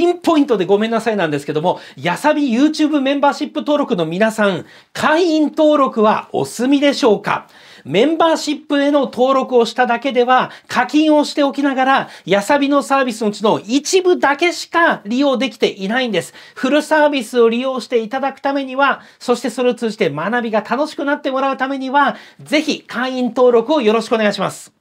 ピンポイントでごめんなさいなんですけども、やさび YouTube メンバーシップ登録の皆さん、会員登録はお済みでしょうかメンバーシップへの登録をしただけでは課金をしておきながら、やさびのサービスのうちの一部だけしか利用できていないんです。フルサービスを利用していただくためには、そしてそれを通じて学びが楽しくなってもらうためには、ぜひ会員登録をよろしくお願いします。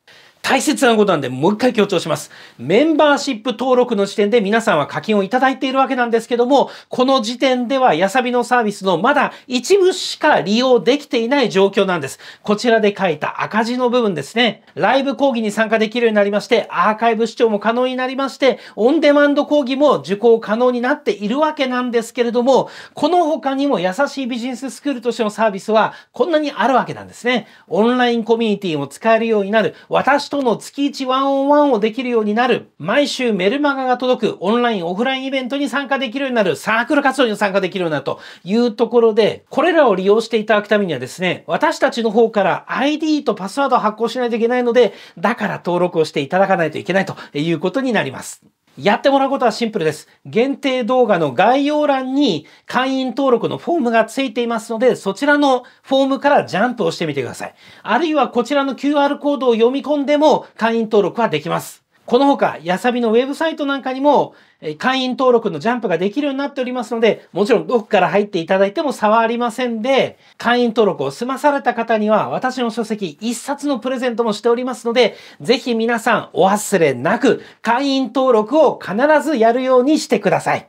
大切なことなんでもう一回強調します。メンバーシップ登録の時点で皆さんは課金をいただいているわけなんですけども、この時点ではやさびのサービスのまだ一部しか利用できていない状況なんです。こちらで書いた赤字の部分ですね。ライブ講義に参加できるようになりまして、アーカイブ視聴も可能になりまして、オンデマンド講義も受講可能になっているわけなんですけれども、この他にも優しいビジネススクールとしてのサービスはこんなにあるわけなんですね。オンラインコミュニティも使えるようになる。私私との月1ワンオンワンをできるようになる、毎週メルマガが届く、オンライン、オフラインイベントに参加できるようになる、サークル活動に参加できるようになるというところで、これらを利用していただくためにはですね、私たちの方から ID とパスワードを発行しないといけないので、だから登録をしていただかないといけないということになります。やってもらうことはシンプルです。限定動画の概要欄に会員登録のフォームがついていますので、そちらのフォームからジャンプをしてみてください。あるいはこちらの QR コードを読み込んでも会員登録はできます。このほか、やさびのウェブサイトなんかにも、会員登録のジャンプができるようになっておりますので、もちろんどこから入っていただいても差はありませんで、会員登録を済まされた方には、私の書籍1冊のプレゼントもしておりますので、ぜひ皆さんお忘れなく、会員登録を必ずやるようにしてください。